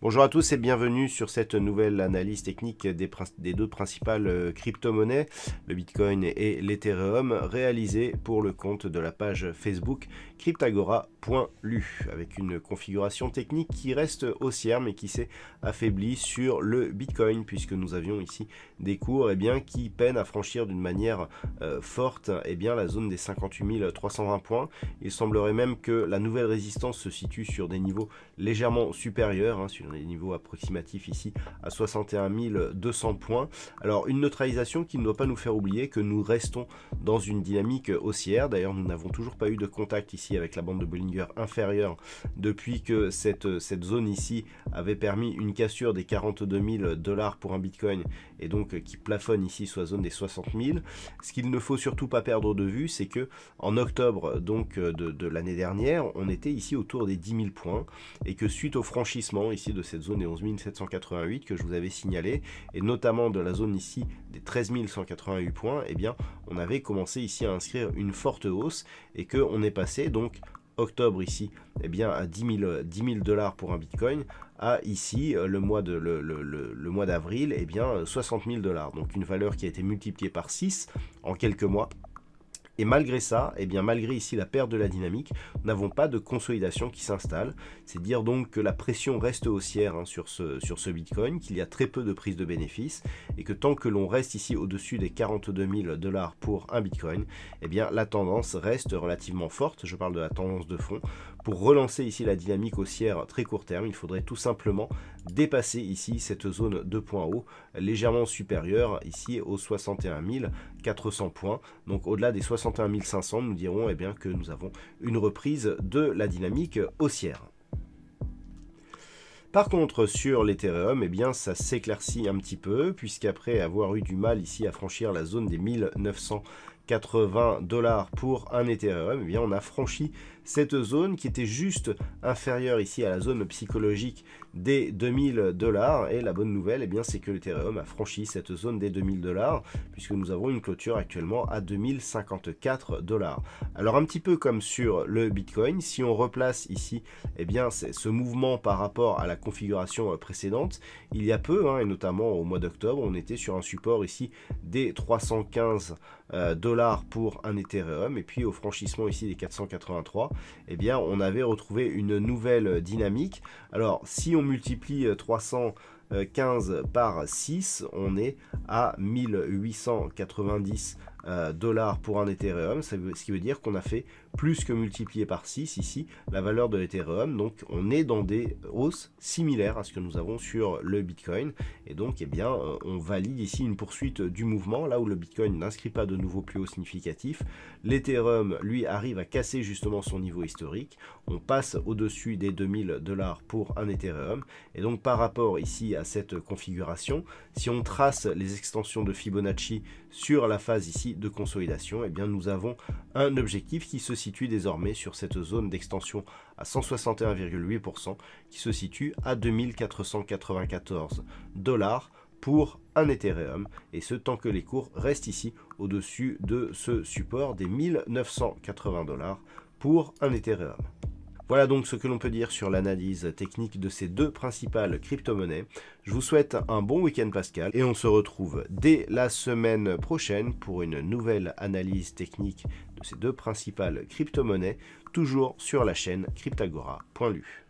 Bonjour à tous et bienvenue sur cette nouvelle analyse technique des, deux principales euh, crypto-monnaies, le Bitcoin et l'Ethereum, réalisée pour le compte de la page Facebook Cryptagora .lu avec une configuration technique qui reste haussière mais qui s'est affaiblie sur le Bitcoin puisque nous avions ici des cours et eh bien, qui peinent à franchir d'une manière euh, forte et eh bien, la zone des 58 320 points. Il semblerait même que la nouvelle résistance se situe sur des niveaux légèrement supérieurs, hein, sur des niveaux approximatifs ici à 61 200 points. Alors une neutralisation qui ne doit pas nous faire oublier que nous restons dans une dynamique haussière. D'ailleurs nous n'avons toujours pas eu de contact ici avec la bande de Bollinger inférieure depuis que cette, cette zone ici avait permis une cassure des 42 000 dollars pour un bitcoin et donc qui plafonne ici soit zone des 60 000. Ce qu'il ne faut surtout pas perdre de vue, c'est que en octobre donc de, l'année dernière, on était ici autour des 10 000 points et que suite au franchissement ici de cette zone des 11 788 que je vous avais signalé et notamment de la zone ici des 13 188 points, et eh bien on avait commencé ici à inscrire une forte hausse et que on est passé donc octobre ici, et eh bien à 10 000, dollars pour un bitcoin, à ici euh, le mois de le, le, mois d'avril, et eh bien 60 000 dollars. Donc une valeur qui a été multipliée par 6 en quelques mois et malgré ça, et eh bien malgré ici la perte de la dynamique, nous n'avons pas de consolidation qui s'installe. C'est dire donc que la pression reste haussière hein, sur, ce, sur ce Bitcoin, qu'il y a très peu de prise de bénéfices et que tant que l'on reste ici au-dessus des 42 000 dollars pour un Bitcoin, et eh bien la tendance reste relativement forte. Je parle de la tendance de fond. Pour relancer ici la dynamique haussière très court terme, il faudrait tout simplement dépasser ici cette zone de points haut légèrement supérieure ici aux 61 400 points. Donc au-delà des 61 1500 nous dirons eh bien, que nous avons une reprise de la dynamique haussière. Par contre, sur l'Ethereum, eh bien, ça s'éclaircit un petit peu, puisqu'après avoir eu du mal ici à franchir la zone des 1900 80 dollars pour un Ethereum, eh bien on a franchi cette zone qui était juste inférieure ici à la zone psychologique des 2000 dollars. Et la bonne nouvelle, eh bien c'est que l'Ethereum a franchi cette zone des 2000 dollars puisque nous avons une clôture actuellement à 2054 dollars. Alors un petit peu comme sur le Bitcoin, si on replace ici, eh bien ce mouvement par rapport à la configuration euh, précédente, il y a peu, hein, et notamment au mois d'octobre, on était sur un support ici des 315 euh, dollars pour un Ethereum. Et puis au franchissement ici des 483, et eh bien on avait retrouvé une nouvelle dynamique. Alors si on multiplie 315 euh, par 6, on est à 1890 euh, dollars pour un Ethereum, ce qui veut dire qu'on a fait plus que multiplier par 6 ici la valeur de l'Ethereum. Donc on est dans des hausses similaires à ce que nous avons sur le Bitcoin. Et donc eh bien, euh, on valide ici une poursuite du mouvement, là où le Bitcoin n'inscrit pas de nouveau plus haut significatif. L'Ethereum, lui, arrive à casser justement son niveau historique. On passe au-dessus des 2000 dollars pour un Ethereum. Et donc par rapport ici à cette configuration, si on trace les extensions de Fibonacci sur la phase ici de consolidation, eh bien, nous avons un objectif qui se situe désormais sur cette zone d'extension à 161,8% qui se situe à 2494 dollars pour un Ethereum et ce tant que les cours restent ici au-dessus de ce support des 1980 dollars pour un Ethereum. Voilà donc ce que l'on peut dire sur l'analyse technique de ces deux principales crypto-monnaies. Je vous souhaite un bon week-end Pascal et on se retrouve dès la semaine prochaine pour une nouvelle analyse technique de ces deux principales crypto-monnaies, toujours sur la chaîne cryptagora.lu.